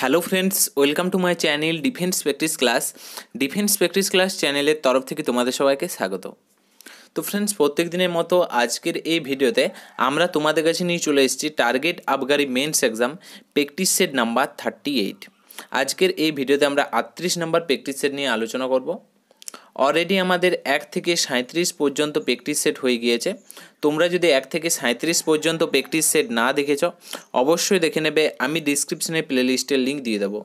hello friends welcome to my channel defence practice class defence practice class চ্যানেলের তরফ থেকে তোমাদের সবাইকে স্বাগত তো ফ্রেন্ডস প্রত্যেক দিনের মতো আজকের এই ভিডিওতে আমরা তোমাদের কাছে নিয়ে চলে এসেছি টার্গেট আবগারি mains exam practice set number thirty eight আজকের এই ভিডিওতে আমরা আটত্রিশ নাম্বার প্র্যাকটিস সেট নিয়ে আলোচনা করবো অলরেডি আমাদের এক থেকে সাঁত্রিশ পর্যন্ত প্র্যাকটিস সেট হয়ে গিয়েছে তোমরা যদি এক থেকে সাঁত্রিশ পর্যন্ত প্র্যাকটিস সেট না দেখেছ অবশ্যই দেখে নেবে আমি ডিসক্রিপশনে প্লেলিস্টের লিঙ্ক দিয়ে দেবো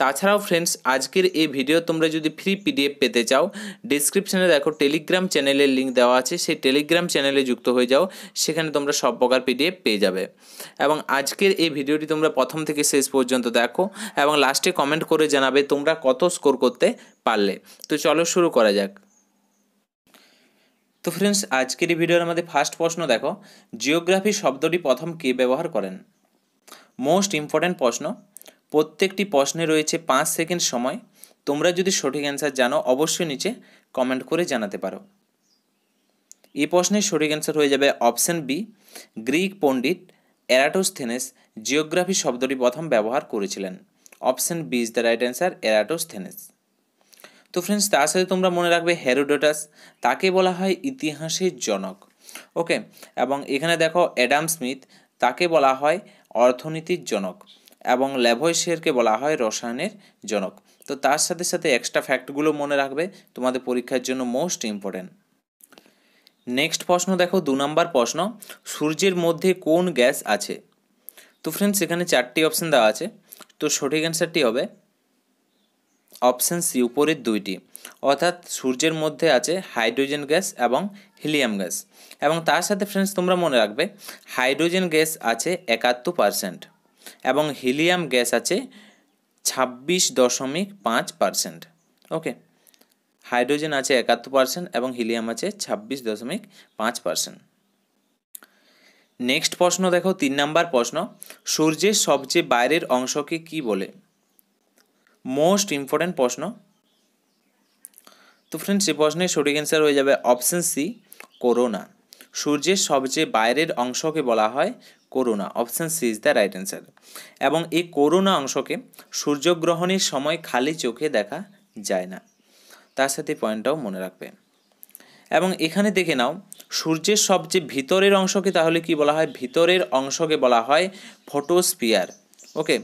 তাছাড়াও ফ্রেন্ডস আজকের এই ভিডিও তোমরা যদি ফ্রি পিডিএফ পেতে চাও ডিসক্রিপশানে দেখো টেলিগ্রাম চ্যানেলের লিঙ্ক দেওয়া আছে সেই টেলিগ্রাম চ্যানেলে যুক্ত হয়ে যাও সেখানে তোমরা সব প্রকার পিডিএফ পেয়ে যাবে এবং আজকের এই ভিডিওটি তোমরা প্রথম থেকে শেষ পর্যন্ত দেখো এবং লাস্টে কমেন্ট করে জানাবে তোমরা কত স্কোর করতে পারলে তো চলো শুরু করা যাক তো ফ্রেন্ডস আজকের এই ভিডিওর আমাদের ফার্স্ট প্রশ্ন দেখো জিওগ্রাফি শব্দটি প্রথম কে ব্যবহার করেন মোস্ট ইম্পর্ট্যান্ট প্রশ্ন প্রত্যেকটি প্রশ্নে রয়েছে পাঁচ সেকেন্ড সময় তোমরা যদি সঠিক অ্যান্সার জানো অবশ্যই নিচে কমেন্ট করে জানাতে পারো এই প্রশ্নের সঠিক অ্যান্সার হয়ে যাবে অপশান বি গ্রিক পণ্ডিত অ্যারাটোস্থেনেস জিওগ্রাফি শব্দটি প্রথম ব্যবহার করেছিলেন option b is the right answer Eratosthenes তো ফ্রেন্ডস তার সাথে তোমরা মনে রাখবে হেরোডোটাস তাকে বলা হয় ইতিহাসের জনক ওকে এবং এখানে দেখো অ্যাডাম স্মিথ তাকে বলা হয় অর্থনীতির জনক এবং ল্যাভয়েশিয়ারকে বলা হয় রসায়নের জনক তো তার সাথে সাথে এক্সট্রা ফ্যাক্টগুলো মনে রাখবে তোমাদের পরীক্ষার জন্য মোস্ট ইম্পর্ট্যান্ট নেক্সট প্রশ্ন দেখো দু নম্বর প্রশ্ন সূর্যের মধ্যে কোন গ্যাস আছে তো ফ্রেন্ডস এখানে চারটি অপশান দেওয়া আছে তো সঠিক অ্যান্সারটি হবে অপশান সি উপরের দুইটি অর্থাৎ সূর্যের মধ্যে আছে হাইড্রোজেন গ্যাস এবং হিলিয়াম গ্যাস এবং তার সাথে ফ্রেন্ডস তোমরা মনে রাখবে হাইড্রোজেন গ্যাস আছে একাত্তর পারসেন্ট এবং হিলিয়াম গ্যাস আছে ছাব্বিশ দশমিক পাঁচ পারসেন্ট ওকে হাইড্রোজেন আছে একাত্তর পারসেন্ট এবং হিলিয়াম আছে ছাব্বিশ দশমিক পাঁচ পারসেন্ট নেক্সট প্রশ্ন দেখো তিন নাম্বার প্রশ্ন সূর্যের সবচেয়ে বাইরের অংশকে কি বলে মোস্ট ইম্পর্ট্যান্ট প্রশ্ন তো ফ্রেন্ডস এই প্রশ্নের সঠিক অ্যান্সার হয়ে যাবে অপশন সি করোনা সূর্যের সবচেয়ে বাইরের অংশকে বলা হয় corona option c is the right answer এবং এই করোনা অংশকে সূর্যগ্রহণের সময় খালি চোখে দেখা যায় না তার সাথে পয়েন্টটাও মনে রাখবে এবং এখানে দেখে নাও সূর্যের সবচেয়ে ভিতরের অংশকে তাহলে কি বলা হয় ভিতরের অংশকে বলা হয় ফটোস্পিয়ার ওকে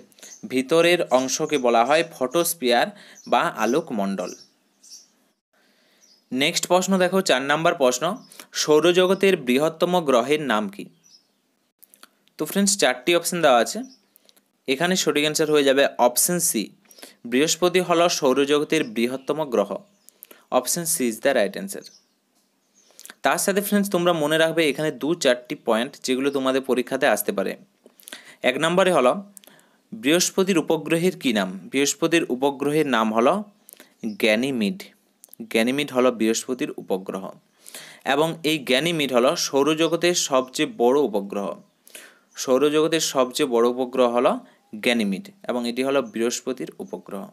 ভিতরের অংশকে বলা হয় ফটোস্পিয়ার বা আলোক মণ্ডল নেক্সট প্রশ্ন দেখো চার নাম্বার প্রশ্ন সৌরজগতের বৃহত্তম গ্রহের নাম কী তো ফ্রেন্ডস চারটি অপশান দেওয়া আছে এখানে সঠিক অ্যান্সার হয়ে যাবে অপশন সি বৃহস্পতি হল সৌরজগতের বৃহত্তম গ্রহ option c is the right answer তার সাথে ফ্রেন্ডস তোমরা মনে রাখবে এখানে দু চারটি পয়েন্ট যেগুলো তোমাদের পরীক্ষাতে আসতে পারে এক নম্বরে হলো বৃহস্পতির উপগ্রহের কী নাম বৃহস্পতির উপগ্রহের নাম হলো গ্যানিমিড গ্যানিমিড হলো বৃহস্পতির উপগ্রহ এবং এই গ্যানিমিড হলো সৌরজগতের সবচেয়ে বড় উপগ্রহ সৌরজগতের সবচেয়ে বড় উপগ্রহ হলো গ্যানিমিড এবং এটি হলো বৃহস্পতির উপগ্রহ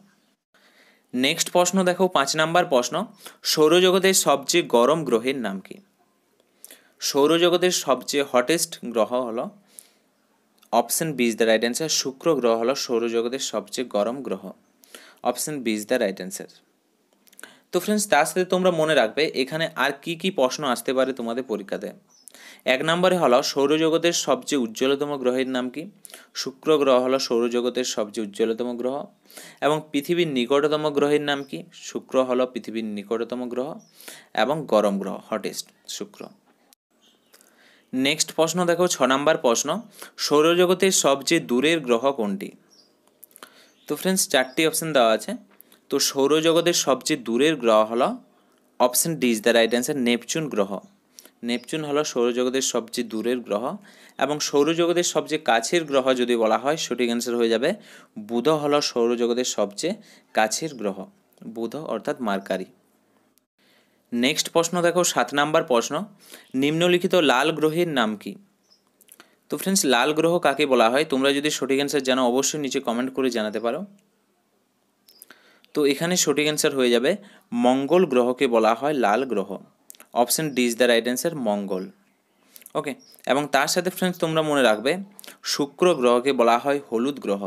নেক্সট প্রশ্ন দেখো পাঁচ নাম্বার প্রশ্ন সৌরজগতের সবচেয়ে গরম গ্রহের নাম কি সৌরজগতের সবচেয়ে হটেস্ট গ্রহ হলো option b is the right answer শুক্র গ্রহ হলো সৌরজগতের সবচেয়ে গরম গ্রহ option b is the right answer তো ফ্রেন্ডস তার সাথে তোমরা মনে রাখবে এখানে আর কি কি প্রশ্ন আসতে পারে তোমাদের পরীক্ষাতে এক নম্বরে হলো সৌরজগতের সবচেয়ে উজ্জ্বলতম গ্রহের নাম কি শুক্র গ্রহ হলো সৌরজগতের সবচেয়ে উজ্জ্বলতম গ্রহ এবং পৃথিবীর নিকটতম গ্রহের নাম কি শুক্র হলো পৃথিবীর নিকটতম গ্রহ এবং গরম গ্রহ হটেস্ট শুক্র নেক্সট প্রশ্ন দেখো ছ নম্বর প্রশ্ন সৌরজগতের সবচেয়ে দূরের গ্রহ কোনটি তো ফ্রেন্ডস চারটি অপশান দেওয়া আছে তো সৌরজগতের সবচেয়ে দূরের গ্রহ হলো option d is the right answer Neptune গ্রহ নেপচুন হলো সৌরজগতের সবচেয়ে দূরের গ্রহ এবং সৌরজগতের সবচেয়ে কাছের গ্রহ যদি বলা হয় সঠিক অ্যান্সার হয়ে যাবে বুধ হলো সৌরজগতের সবচেয়ে কাছের গ্রহ বুধ অর্থাৎ মার্কারি নেক্সট প্রশ্ন দেখো সাত নাম্বার প্রশ্ন নিম্নলিখিত লাল গ্রহের নাম কি তো ফ্রেন্ডস লাল গ্রহ কাকে বলা হয় তোমরা যদি সঠিক অ্যান্সার জানো অবশ্যই নিচে কমেন্ট করে জানাতে পারো তো এখানে সঠিক অ্যান্সার হয়ে যাবে মঙ্গল গ্রহকে বলা হয় লাল গ্রহ option d is the right answer মঙ্গল ওকে এবং তার সাথে ফ্রেন্ডস তোমরা মনে রাখবে শুক্র গ্রহকে বলা হয় হলুদ গ্রহ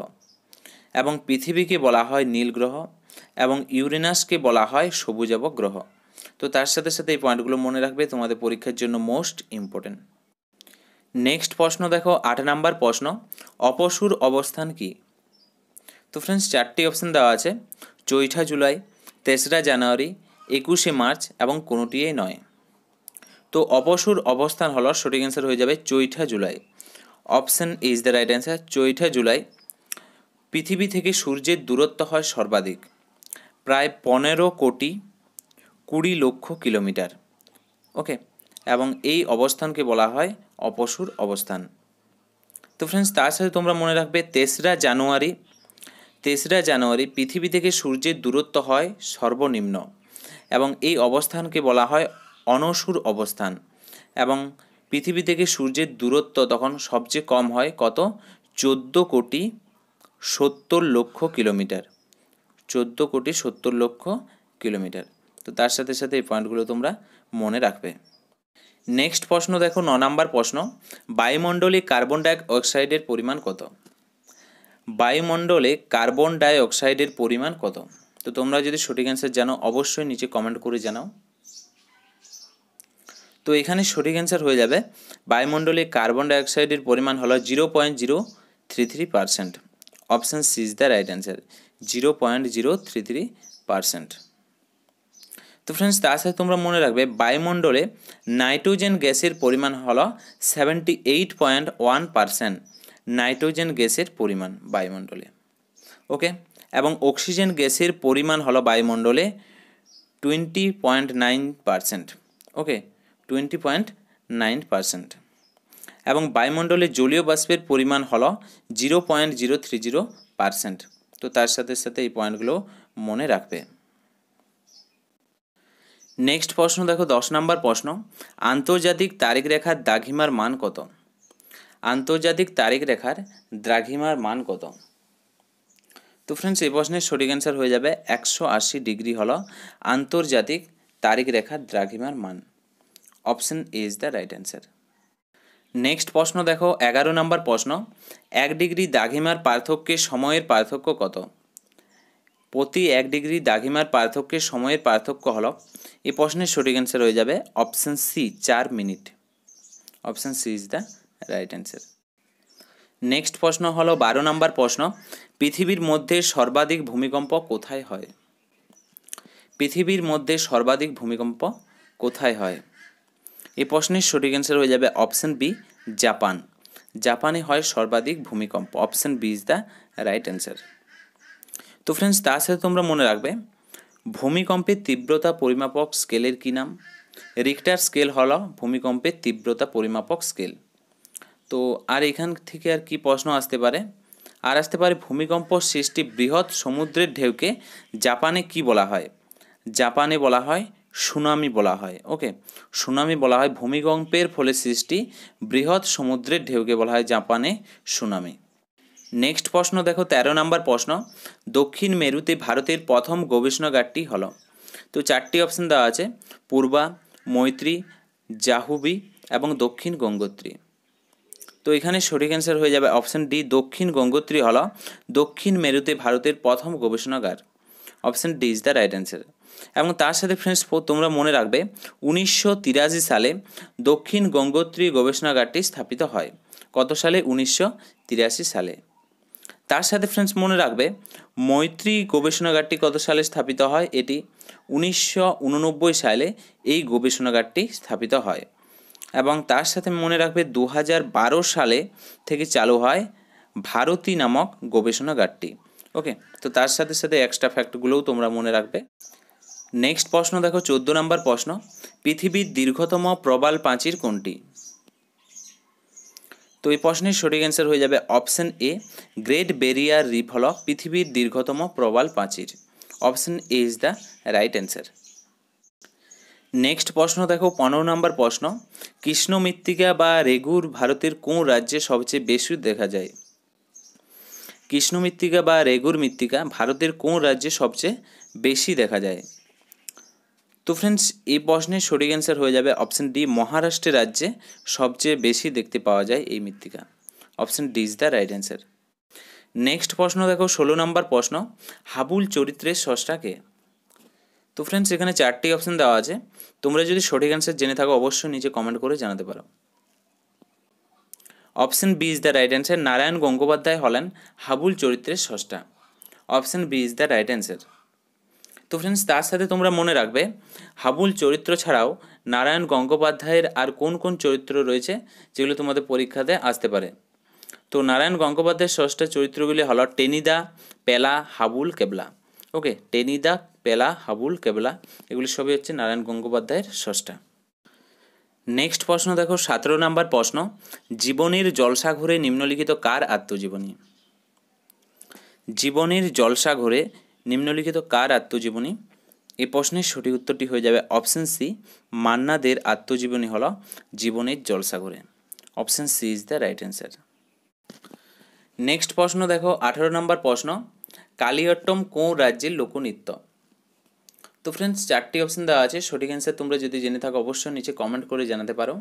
এবং পৃথিবীকে বলা হয় নীল গ্রহ এবং ইউরেনাসকে বলা হয় সবুজাবক গ্রহ তো তার সাথে সাথে এই পয়েন্টগুলো মনে রাখবে তোমাদের পরীক্ষার জন্য মোস্ট ইম্পর্টেন্ট নেক্সট প্রশ্ন দেখো আট নাম্বার প্রশ্ন অপসুর অবস্থান কি তো ফ্রেন্ডস চারটি অপশান দেওয়া আছে চৈঠা জুলাই তেসরা জানুয়ারি একুশে মার্চ এবং কোনোটিই নয় তো অপসুর অবস্থান হল সঠিক অ্যান্সার হয়ে যাবে চৈঠা July option is the right answer চৈঠা জুলাই পৃথিবী থেকে সূর্যের দূরত্ব হয় সর্বাধিক প্রায় পনেরো কোটি কুড়ি লক্ষ কিলোমিটার ওকে এবং এই অবস্থানকে বলা হয় অপসুর অবস্থান তো ফ্রেন্ডস তার সাথে তোমরা মনে রাখবে তেসরা জানুয়ারি তেসরা জানুয়ারি পৃথিবী থেকে সূর্যের দূরত্ব হয় সর্বনিম্ন এবং এই অবস্থানকে বলা হয় অনসুর অবস্থান এবং পৃথিবী থেকে সূর্যের দূরত্ব তখন সবচেয়ে কম হয় কত চোদ্দ কোটি সত্তর লক্ষ কিলোমিটার চোদ্দ কোটি সত্তর লক্ষ কিলোমিটার তো তার সাথে সাথে এই পয়েন্টগুলো তোমরা মনে রাখবে নেক্সট প্রশ্ন দেখো ন নাম্বার প্রশ্ন বায়ুমণ্ডলে কার্বন ডাইঅক্সাইডের পরিমাণ কত বায়ুমণ্ডলে কার্বন ডাইঅক্সাইডের পরিমাণ কত তো তোমরা যদি সঠিক অ্যান্সার জানো অবশ্যই নিচে কমেন্ট করে জানাও তো এখানে সঠিক অ্যান্সার হয়ে যাবে বায়ুমণ্ডলে কার্বন ডাইঅক্সাইডের পরিমাণ হলো zero point zero three three percent option c is the right answer zero point zero three three percent তো ফ্রেন্ডস তার সাথে তোমরা মনে রাখবে বায়ুমণ্ডলে নাইট্রোজেন গ্যাসের পরিমাণ হলো seventy eight point one percent nitrogen গ্যাসের পরিমাণ বায়ুমণ্ডলে ওকে এবং অক্সিজেন গ্যাসের পরিমাণ হলো বায়ুমণ্ডলে twenty point nine percent okay twenty point nine percent এবং বায়ুমণ্ডলে জলীয় বাষ্পের পরিমাণ হল zero point zero three zero percent তো তার সাথে সাথে এই পয়েন্টগুলো মনে রাখবে নেক্সট প্রশ্ন দেখো দশ নম্বর প্রশ্ন আন্তর্জাতিক তারিখ রেখার দ্রাঘিমার মান কত আন্তর্জাতিক তারিখ রেখার দ্রাঘিমার মান কত তো ফ্রেন্ডস এই প্রশ্নের সঠিক অ্যান্সার হয়ে যাবে একশো আশি ডিগ্রি হল আন্তর্জাতিক তারিখ রেখার দ্রাঘিমার মান option a is the right answer next প্রশ্ন দেখো এগারো নম্বর প্রশ্ন এক ডিগ্রি দাঘিমার পার্থক্যে সময়ের পার্থক্য কত প্রতি এক ডিগ্রি দাঘিমার পার্থক্যে সময়ের পার্থক্য হল এই প্রশ্নের সঠিক অ্যান্সার হয়ে যাবে অপশান সি চার minute option c is the right answer next প্রশ্ন হলো বারো নম্বর প্রশ্ন পৃথিবীর মধ্যে সর্বাধিক ভূমিকম্প কোথায় হয় পৃথিবীর মধ্যে সর্বাধিক ভূমিকম্প কোথায় হয় এই প্রশ্নের সঠিক অ্যান্সার হয়ে যাবে অপশান বি জাপান জাপানে হয় সর্বাধিক ভূমিকম্প option b is the right answer তো ফ্রেন্ডস তার সাথে তোমরা মনে রাখবে ভূমিকম্পের তীব্রতা পরিমাপক স্কেলের কী নাম রিক্টার স্কেল হল ভূমিকম্পের তীব্রতা পরিমাপক স্কেল তো আর এখান থেকে আর কি প্রশ্ন আসতে পারে আর আসতে পারে ভূমিকম্প সৃষ্টি বৃহৎ সমুদ্রের ঢেউকে জাপানে কি বলা হয় জাপানে বলা হয় সুনামি বলা হয় ওকে সুনামি বলা হয় ভূমিকম্পের ফলে সৃষ্টি বৃহৎ সমুদ্রের ঢেউকে বলা হয় জাপানে সুনামি নেক্সট প্রশ্ন দেখো ১৩ নম্বর প্রশ্ন দক্ষিণ মেরুতে ভারতের প্রথম গবেষণাগারটি হলো তো চারটি অপশান দেওয়া আছে পূর্বা মৈত্রী জাহুবি এবং দক্ষিণ গঙ্গোত্রী তো এখানে সঠিক অ্যান্সার হয়ে যাবে অপশন ডি দক্ষিণ গঙ্গোত্রী হল দক্ষিণ মেরুতে ভারতের প্রথম গবেষণাগার option d is the right answer এবং তার সাথে ফ্রেন্ডস তোমরা মনে রাখবে উনিশশো সালে দক্ষিণ গঙ্গোত্রী গবেষণাগারটি স্থাপিত হয় কত সালে উনিশশো সালে তার সাথে ফ্রেন্ডস মনে রাখবে মৈত্রী গবেষণাগারটি কত সালে স্থাপিত হয় এটি উনিশশো সালে এই গবেষণাগারটি স্থাপিত হয় এবং তার সাথে মনে রাখবে দু সালে থেকে চালু হয় ভারতী নামক গবেষণাগারটি ওকে তো তার সাথে সাথে এক্সট্রা ফ্যাক্টগুলোও তোমরা মনে রাখবে নেক্সট প্রশ্ন দেখো চোদ্দ নম্বর প্রশ্ন পৃথিবীর দীর্ঘতম প্রবাল পাঁচির কোনটি তো এই প্রশ্নের সঠিক অ্যান্সার হয়ে যাবে option a great barrier reef হল পৃথিবীর দীর্ঘতম প্রবাল পাঁচির option a is the right answer next প্রশ্ন দেখো পনেরো নম্বর প্রশ্ন কৃষ্ণ মৃত্তিকা বা রেগুর ভারতের কোন রাজ্যে সবচেয়ে বেশি দেখা যায় কৃষ্ণ মৃত্তিকা বা রেগুর মৃত্তিকা ভারতের কোন রাজ্যে সবচেয়ে বেশি দেখা যায় তো ফ্রেন্ডস এই প্রশ্নের সঠিক অ্যান্সার হয়ে যাবে অপশান ডি মহারাষ্ট্রের রাজ্যে সবচেয়ে বেশি দেখতে পাওয়া যায় এই মৃত্তিকা option d is the right answer next প্রশ্ন দেখো ষোলো নম্বর প্রশ্ন হাবুল চরিত্রের সষ্টাকে তো ফ্রেন্ডস এখানে চারটি অপশান দেওয়া আছে তোমরা যদি সঠিক অ্যান্সার জেনে থাকো অবশ্যই নিচে কমেন্ট করে জানাতে পারো option b is the right answer Narayan Gangopadhyay হলেন হাবুল চরিত্রের সষ্টা option b is the right answer তো ফ্রেন্ডস তার সাথে তোমরা মনে রাখবে হাবুল চরিত্র ছাড়াও নারায়ণ গঙ্গোপাধ্যায়ের আর কোন কোন চরিত্র রয়েছে যেগুলো তোমাদের পরীক্ষাতে আসতে পারে তো নারায়ণ গঙ্গোপাধ্যায়ের ষষ্ঠ চরিত্রগুলি হলো টেনিদা পেলা হাবুল কেবলা ওকে টেনিদা পেলা হাবুল কেবলা এগুলি সবই হচ্ছে নারায়ণ গঙ্গোপাধ্যায়ের ষষ্ঠা নেক্সট প্রশ্ন দেখো সতেরো নম্বর প্রশ্ন জীবনীর জলসা ঘুরে নিম্নলিখিত কার আত্মজীবনী জীবনীর জলসা ঘরে নিম্নলিখিত কার আত্মজীবনী এই প্রশ্নের সঠিক উত্তরটি হয়ে যাবে অপশন সি মান্নাদের আত্মজীবনী হল জীবনের জলসাগরে option c is the right answer next প্রশ্ন দেখো আঠারো নম্বর প্রশ্ন কালিয়ট্টম কোন রাজ্যের লোকনৃত্য তো ফ্রেন্ডস চারটি অপশন দেওয়া আছে সঠিক অ্যান্সার তোমরা যদি জেনে থাকো অবশ্যই নিচে কমেন্ট করে জানাতে পারো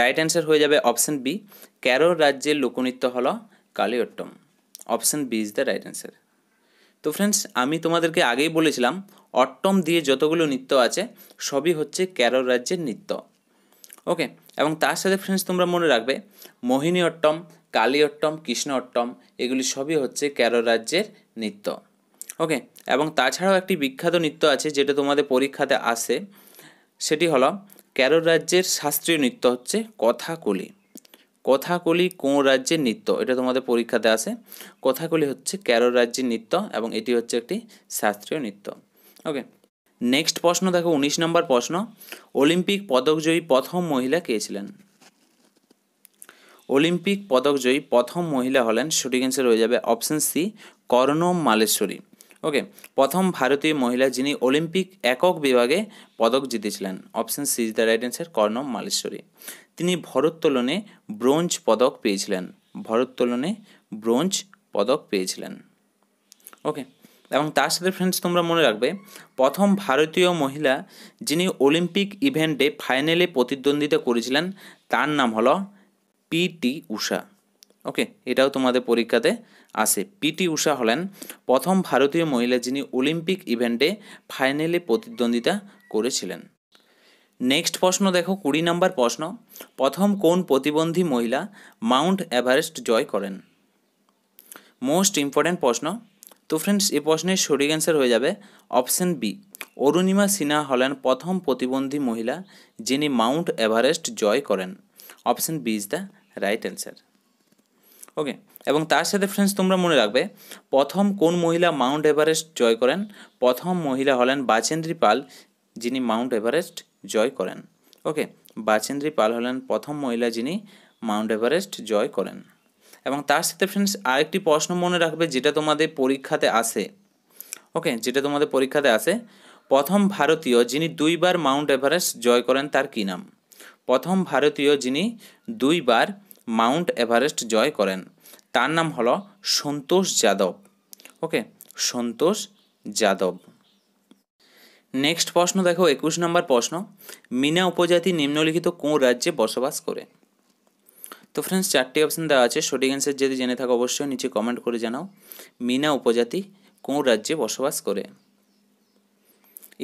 রাইট অ্যান্সার হয়ে যাবে অপশন বি কেরল রাজ্যের লোকনৃত্য হল Kaliyattam option b is the right answer তো ফ্রেন্ডস আমি তোমাদেরকে আগেই বলেছিলাম অট্টম দিয়ে যতগুলো নৃত্য আছে সবই হচ্ছে কেরল রাজ্যের নৃত্য ওকে এবং তার সাথে ফ্রেন্ডস তোমরা মনে রাখবে মোহিনী অট্টম কালী অট্টম কৃষ্ণ অট্টম এগুলি সবই হচ্ছে কেরল রাজ্যের নৃত্য ওকে এবং তাছাড়াও একটি বিখ্যাত নৃত্য আছে যেটা তোমাদের পরীক্ষাতে আসে সেটি হলো কেরল রাজ্যের শাস্ত্রীয় নৃত্য হচ্ছে কথাকলি কথাকলি কোন রাজ্যের নৃত্য এটা তোমাদের পরীক্ষাতে আসে কথাকলি হচ্ছে কেরল রাজ্যের নৃত্য এবং এটি হচ্ছে একটি শাস্ত্রীয় নৃত্য ওকে নেক্সট প্রশ্ন দেখো উনিশ নম্বর প্রশ্ন অলিম্পিক পদকজয়ী প্রথম মহিলা কে ছিলেন অলিম্পিক পদকজয়ী প্রথম মহিলা হলেন সঠিক অ্যান্সার হয়ে যাবে option c Karnam Malleswari okay প্রথম ভারতীয় মহিলা যিনি অলিম্পিক একক বিভাগে পদক জিতেছিলেন option c the right answer Karnam Malleswari তিনি ভরোত্তোলনে ব্রোঞ্জ পদক পেয়েছিলেন ভরোত্তোলনে ব্রোঞ্জ পদক পেয়েছিলেন ওকে এবং তার সাথে ফ্রেন্ডস তোমরা মনে রাখবে প্রথম ভারতীয় মহিলা যিনি অলিম্পিক ইভেন্টে ফাইনালে প্রতিদ্বন্দ্বিতা করেছিলেন তার নাম হলো পিটি উষা ওকে এটাও তোমাদের পরীক্ষাতে আসে পিটি উষা হলেন প্রথম ভারতীয় মহিলা যিনি অলিম্পিক ইভেন্টে ফাইনালে প্রতিদ্বন্দ্বিতা করেছিলেন নেক্সট প্রশ্ন দেখো কুড়ি নম্বর প্রশ্ন প্রথম কোন প্রতিবন্ধী মহিলা মাউন্ট এভারেস্ট জয় করেন মোস্ট ইম্পর্ট্যান্ট প্রশ্ন তো ফ্রেন্ডস এ প্রশ্নের সঠিক অ্যান্সার হয়ে যাবে অপশন বি অরুণিমা সিনহা হলেন প্রথম প্রতিবন্ধী মহিলা যিনি মাউন্ট এভারেস্ট জয় করেন option b is the right answer okay এবং তার সাথে ফ্রেন্ডস তোমরা মনে রাখবে প্রথম কোন মহিলা মাউন্ট এভারেস্ট জয় করেন প্রথম মহিলা হলেন বাচেন্দ্রী পাল যিনি মাউন্ট এভারেস্ট জয় করেন ওকে বাচেন্দ্রী পাল হলেন প্রথম মহিলা যিনি মাউন্ট এভারেস্ট জয় করেন এবং তার সাথে ফ্রেন্ডস আরেকটি প্রশ্ন মনে রাখবে যেটা তোমাদের পরীক্ষাতে আসে ওকে যেটা তোমাদের পরীক্ষাতে আসে প্রথম ভারতীয় যিনি দুইবার মাউন্ট এভারেস্ট জয় করেন তার কী নাম প্রথম ভারতীয় যিনি দুইবার মাউন্ট এভারেস্ট জয় করেন তার নাম হলো সন্তোষ যাদব ওকে সন্তোষ যাদব নেক্সট প্রশ্ন দেখো একুশ নম্বর প্রশ্ন মিনা উপজাতি নিম্নলিখিত কোন রাজ্যে বসবাস করে তো ফ্রেন্ডস চারটি অপশন দেওয়া আছে সঠিক অ্যান্সার যদি জেনে থাকো অবশ্যই নিচে কমেন্ট করে জানাও মিনা উপজাতি কোন রাজ্যে বসবাস করে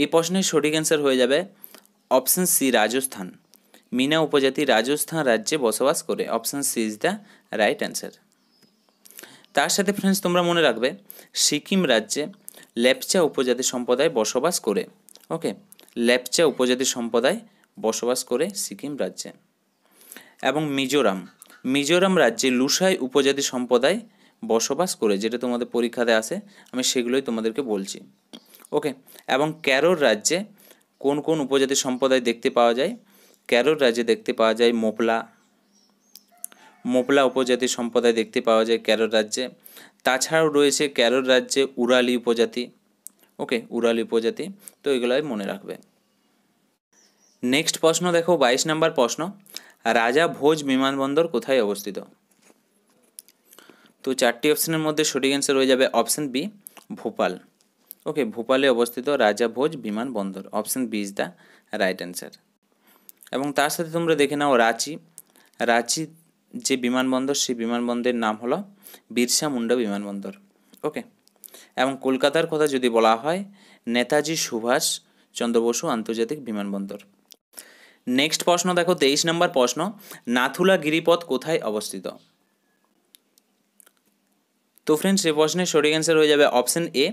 এই প্রশ্নের সঠিক অ্যান্সার হয়ে যাবে অপশন সি রাজস্থান মিনা উপজাতি রাজস্থান রাজ্যে বসবাস করে option c is the right answer তার সাথে ফ্রেন্ডস তোমরা মনে রাখবে সিকিম রাজ্যে লেপচা উপজাতি সম্প্রদায় বসবাস করে ওকে লেপচা উপজাতি সম্প্রদায় বসবাস করে সিকিম রাজ্যে এবং মিজোরাম মিজোরাম রাজ্যে লুসাই উপজাতি সম্প্রদায় বসবাস করে যেটা তোমাদের পরীক্ষাতে আসে আমি সেগুলোই তোমাদেরকে বলছি ওকে এবং ক্যারোর রাজ্যে কোন কোন উপজাতি সম্প্রদায় দেখতে পাওয়া যায় কেরল রাজ্যে দেখতে পাওয়া যায় মোপলা মোপলা উপজাতি সম্প্রদায় দেখতে পাওয়া যায় কেরল রাজ্যে তাছাড়াও রয়েছে কেরল রাজ্যে উরালি উপজাতি ওকে উরালি উপজাতি তো এগুলোই মনে রাখবে নেক্সট প্রশ্ন দেখো বাইশ নাম্বার প্রশ্ন রাজা ভোজ বিমানবন্দর কোথায় অবস্থিত তো চারটি অপশনের মধ্যে সঠিক অ্যান্সার হয়ে যাবে অপশন বি ভোপাল ওকে ভোপালে অবস্থিত রাজা ভোজ বিমানবন্দর option b is the right answer এবং তার সাথে তোমরা দেখে নাও রাঁচি রাঁচি যে বিমানবন্দর সেই বিমানবন্দরের নাম হলো বিরসা মুন্ডা বিমানবন্দর ওকে এবং কলকাতার কথা যদি বলা হয় নেতাজি সুভাষ চন্দ্র বসু আন্তর্জাতিক বিমানবন্দর নেক্সট প্রশ্ন দেখো তেইশ নম্বর প্রশ্ন নাথুলা গিরিপথ কোথায় অবস্থিত তো ফ্রেন্ডস এই প্রশ্নের সঠিক অ্যান্সার হয়ে যাবে অপশন এ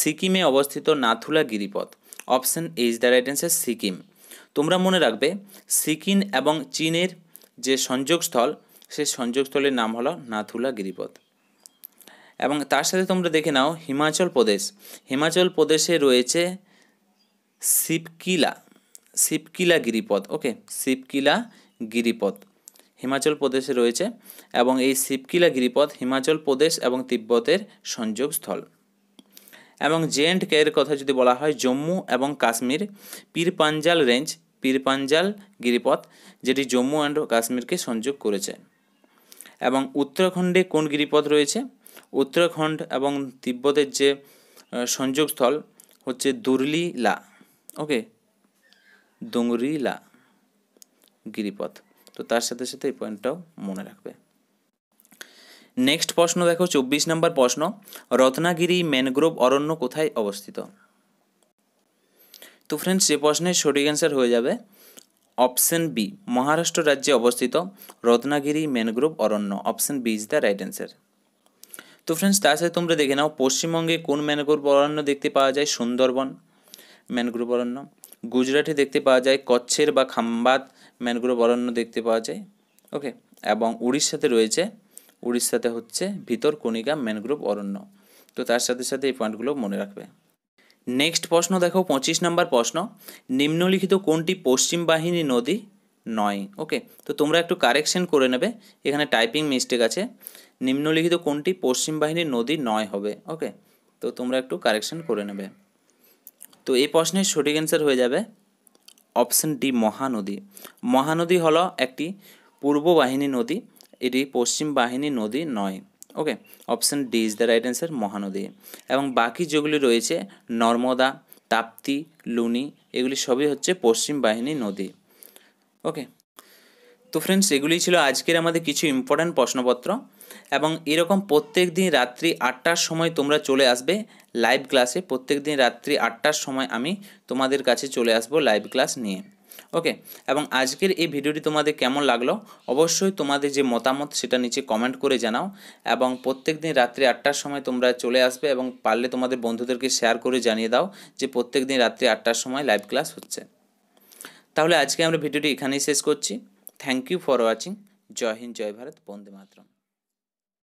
সিকিমে অবস্থিত নাথুলা গিরিপথ option a is the right answer Sikkim তোমরা মনে রাখবে সিকিম এবং চীনের যে সংযোগস্থল সেই সংযোগস্থলের নাম হলো নাথুলা গিরিপথ এবং তার সাথে তোমরা দেখে নাও হিমাচল প্রদেশ হিমাচল প্রদেশে রয়েছে শিবকিলা শিবকিলা গিরিপথ ওকে শিবকিলা গিরিপথ হিমাচল প্রদেশে রয়েছে এবং এই শিবকিলা গিরিপথ হিমাচল প্রদেশ এবং তিব্বতের সংযোগস্থল এবং জে অ্যান্ড কে এর কথা যদি বলা হয় জম্মু এবং কাশ্মীর পীরপাঞ্জাল রেঞ্জ পীরপাঞ্জাল গিরিপথ যেটি জম্মু অ্যান্ড কাশ্মীরকে সংযোগ করেছে এবং উত্তরাখণ্ডে কোন গিরিপথ রয়েছে উত্তরাখণ্ড এবং তিব্বতের যে সংযোগস্থল হচ্ছে দুরলিলা ওকে দুংরিলা গিরিপথ তো তার সাথে সাথে এই পয়েন্টটাও মনে রাখবে নেক্সট প্রশ্ন দেখো চব্বিশ নম্বর প্রশ্ন রত্নাগিরি ম্যানগ্রোভ অরণ্য কোথায় অবস্থিত তো ফ্রেন্ডস এ প্রশ্নের সঠিক অ্যান্সার হয়ে যাবে অপশন বি মহারাষ্ট্র রাজ্যে অবস্থিত রত্নাগিরি ম্যানগ্রোভ অরণ্য option b is the right answer তো ফ্রেন্ডস তার সাথে তোমরা দেখে নাও পশ্চিমবঙ্গে কোন ম্যানগ্রোভ অরণ্য দেখতে পাওয়া যায় সুন্দরবন ম্যানগ্রোভ অরণ্য গুজরাটে দেখতে পাওয়া যায় কচ্ছের বা খাম্বাত ম্যানগ্রোভ অরণ্য দেখতে পাওয়া যায় ওকে এবং উড়িষ্যাতে রয়েছে উড়িষ্যাতে হচ্ছে ভিতর কণিকা ম্যানগ্রোভ অরণ্য তো তার সাথে সাথে এই পয়েন্টগুলো মনে রাখবে নেক্সট প্রশ্ন দেখো পঁচিশ নম্বর প্রশ্ন নিম্নলিখিত কোনটি পশ্চিম বাহিনী নদী নয় ওকে তো তোমরা একটু কারেকশন করে নেবে এখানে টাইপিং মিস্টেক আছে নিম্নলিখিত কোনটি পশ্চিম বাহিনীর নদী নয় হবে ওকে তো তোমরা একটু কারেকশন করে নেবে তো এই প্রশ্নের সঠিক অ্যান্সার হয়ে যাবে অপশন ডি মহানদী মহানদী হলো একটি পূর্ব বাহিনী নদী এটি পশ্চিম বাহিনী নদী নয় okay option d is the right answer Mahanadi এবং বাকি যেগুলি রয়েছে নর্মদা তাপ্তি লুনি এগুলি সবই হচ্ছে পশ্চিম বাহিনী নদী ওকে তো ফ্রেন্ডস এগুলি ছিল আজকের আমাদের কিছু ইম্পর্ট্যান্ট প্রশ্নপত্র এবং এরকম প্রত্যেক দিন রাত্রি আটটার সময় তোমরা চলে আসবে লাইভ ক্লাসে প্রত্যেক দিন রাত্রি আটটার সময় আমি তোমাদের কাছে চলে আসব লাইভ ক্লাস নিয়ে ওকে এবং আজকের এই ভিডিওটি তোমাদের কেমন লাগলো অবশ্যই তোমাদের যে মতামত সেটা নিচে কমেন্ট করে জানাও এবং প্রত্যেক দিন রাত্রি আটটার সময় তোমরা চলে আসবে এবং পারলে তোমাদের বন্ধুদেরকে শেয়ার করে জানিয়ে দাও যে প্রত্যেক দিন রাত্রি আটটার সময় লাইভ ক্লাস হচ্ছে তাহলে আজকে আমরা ভিডিওটি এখানেই শেষ করছি থ্যাংক ইউ ফর ওয়াচিং জয় হিন্দ জয় ভারত বন্দে মাতরম